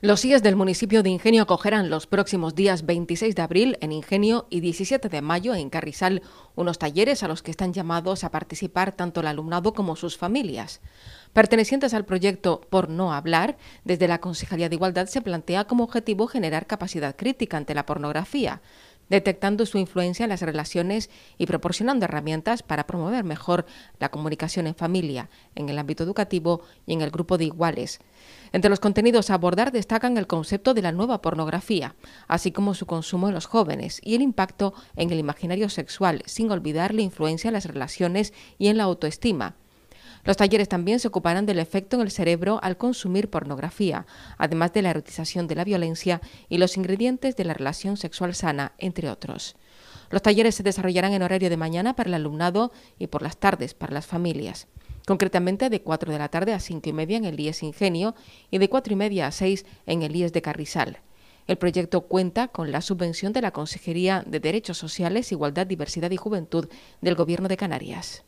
Los IES del municipio de Ingenio acogerán los próximos días 26 de abril en Ingenio y 17 de mayo en Carrizal unos talleres a los que están llamados a participar tanto el alumnado como sus familias. Pertenecientes al proyecto Por No Hablar, desde la Consejería de Igualdad se plantea como objetivo generar capacidad crítica ante la pornografía detectando su influencia en las relaciones y proporcionando herramientas para promover mejor la comunicación en familia, en el ámbito educativo y en el grupo de iguales. Entre los contenidos a abordar destacan el concepto de la nueva pornografía, así como su consumo en los jóvenes y el impacto en el imaginario sexual, sin olvidar la influencia en las relaciones y en la autoestima. Los talleres también se ocuparán del efecto en el cerebro al consumir pornografía, además de la erotización de la violencia y los ingredientes de la relación sexual sana, entre otros. Los talleres se desarrollarán en horario de mañana para el alumnado y por las tardes para las familias. Concretamente de 4 de la tarde a 5 y media en el IES Ingenio y de 4 y media a 6 en el IES de Carrizal. El proyecto cuenta con la subvención de la Consejería de Derechos Sociales, Igualdad, Diversidad y Juventud del Gobierno de Canarias.